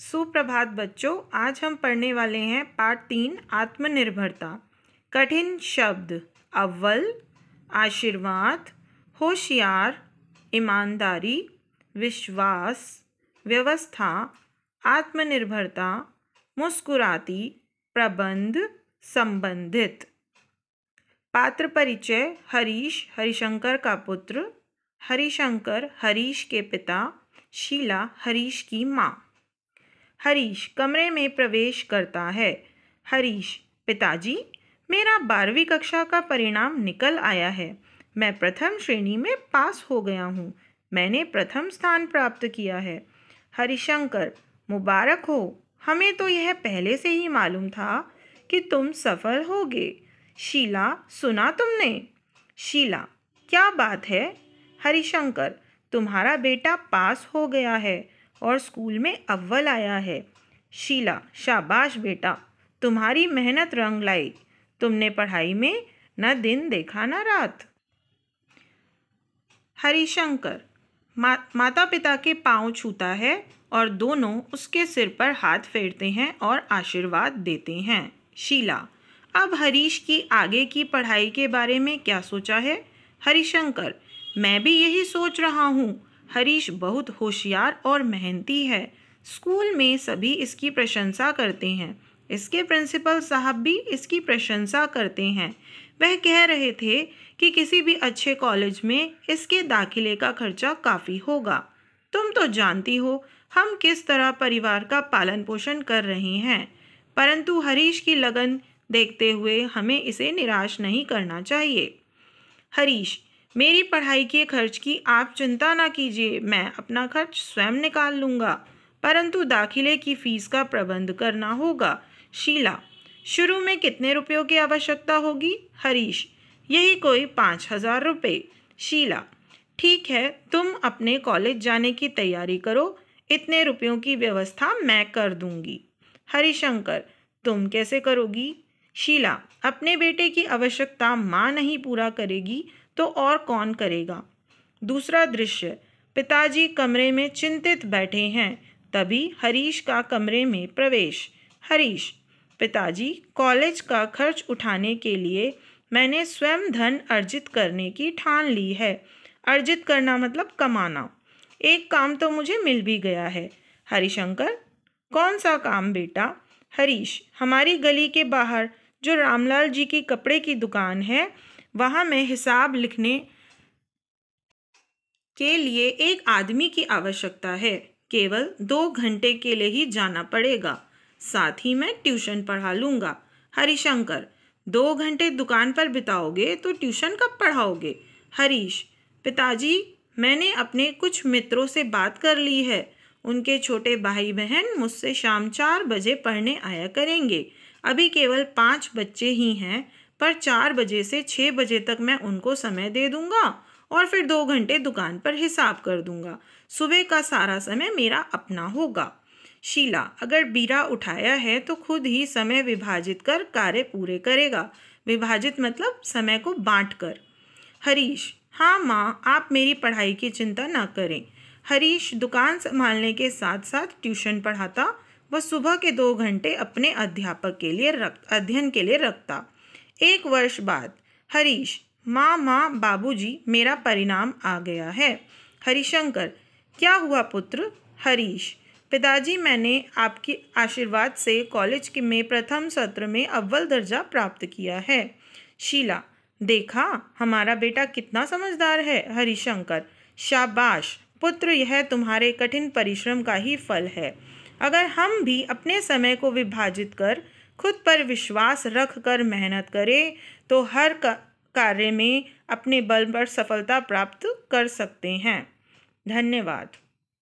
सुप्रभात बच्चों आज हम पढ़ने वाले हैं पार्ट तीन आत्मनिर्भरता कठिन शब्द अव्वल आशीर्वाद होशियार ईमानदारी विश्वास व्यवस्था आत्मनिर्भरता मुस्कुराती प्रबंध संबंधित पात्र परिचय हरीश हरिशंकर का पुत्र हरिशंकर हरीश के पिता शीला हरीश की माँ हरीश कमरे में प्रवेश करता है हरीश पिताजी मेरा बारहवीं कक्षा का परिणाम निकल आया है मैं प्रथम श्रेणी में पास हो गया हूँ मैंने प्रथम स्थान प्राप्त किया है हरिशंकर मुबारक हो हमें तो यह पहले से ही मालूम था कि तुम सफल होगे शीला सुना तुमने शीला क्या बात है हरिशंकर तुम्हारा बेटा पास हो गया है और स्कूल में अव्वल आया है शीला शाबाश बेटा तुम्हारी मेहनत रंग लाई तुमने पढ़ाई में न दिन देखा न रात हरिशंकर मा, माता पिता के पाँव छूता है और दोनों उसके सिर पर हाथ फेरते हैं और आशीर्वाद देते हैं शीला अब हरीश की आगे की पढ़ाई के बारे में क्या सोचा है हरिशंकर मैं भी यही सोच रहा हूँ हरीश बहुत होशियार और मेहनती है स्कूल में सभी इसकी प्रशंसा करते हैं इसके प्रिंसिपल साहब भी इसकी प्रशंसा करते हैं वह कह रहे थे कि किसी भी अच्छे कॉलेज में इसके दाखिले का खर्चा काफ़ी होगा तुम तो जानती हो हम किस तरह परिवार का पालन पोषण कर रहे हैं परंतु हरीश की लगन देखते हुए हमें इसे निराश नहीं करना चाहिए हरीश मेरी पढ़ाई के खर्च की आप चिंता ना कीजिए मैं अपना खर्च स्वयं निकाल लूँगा परंतु दाखिले की फ़ीस का प्रबंध करना होगा शीला शुरू में कितने रुपयों की आवश्यकता होगी हरीश यही कोई पाँच हज़ार रुपये शीला ठीक है तुम अपने कॉलेज जाने की तैयारी करो इतने रुपयों की व्यवस्था मैं कर दूंगी हरिशंकर तुम कैसे करोगी शीला अपने बेटे की आवश्यकता माँ नहीं पूरा करेगी तो और कौन करेगा दूसरा दृश्य पिताजी कमरे में चिंतित बैठे हैं तभी हरीश का कमरे में प्रवेश हरीश पिताजी कॉलेज का खर्च उठाने के लिए मैंने स्वयं धन अर्जित करने की ठान ली है अर्जित करना मतलब कमाना एक काम तो मुझे मिल भी गया है हरिशंकर कौन सा काम बेटा हरीश हमारी गली के बाहर जो रामलाल जी की कपड़े की दुकान है वहाँ में हिसाब लिखने के लिए एक आदमी की आवश्यकता है केवल दो घंटे के लिए ही जाना पड़ेगा साथ ही मैं ट्यूशन पढ़ा लूँगा हरिशंकर दो घंटे दुकान पर बिताओगे तो ट्यूशन कब पढ़ाओगे हरीश पिताजी मैंने अपने कुछ मित्रों से बात कर ली है उनके छोटे भाई बहन मुझसे शाम चार बजे पढ़ने आया करेंगे अभी केवल पाँच बच्चे ही हैं पर चार बजे से छः बजे तक मैं उनको समय दे दूँगा और फिर दो घंटे दुकान पर हिसाब कर दूँगा सुबह का सारा समय मेरा अपना होगा शीला अगर बीरा उठाया है तो खुद ही समय विभाजित कर कार्य पूरे करेगा विभाजित मतलब समय को बांट कर हरीश हाँ माँ आप मेरी पढ़ाई की चिंता ना करें हरीश दुकान संभालने के साथ साथ ट्यूशन पढ़ाता व सुबह के दो घंटे अपने अध्यापक के लिए रख अध्ययन के लिए रखता एक वर्ष बाद हरीश माँ माँ बाबूजी मेरा परिणाम आ गया है हरिशंकर क्या हुआ पुत्र हरीश पिताजी मैंने आपके आशीर्वाद से कॉलेज के में प्रथम सत्र में अव्वल दर्जा प्राप्त किया है शीला देखा हमारा बेटा कितना समझदार है हरिशंकर शाबाश पुत्र यह तुम्हारे कठिन परिश्रम का ही फल है अगर हम भी अपने समय को विभाजित कर खुद पर विश्वास रख कर मेहनत करें तो हर कार्य में अपने बल पर सफलता प्राप्त कर सकते हैं धन्यवाद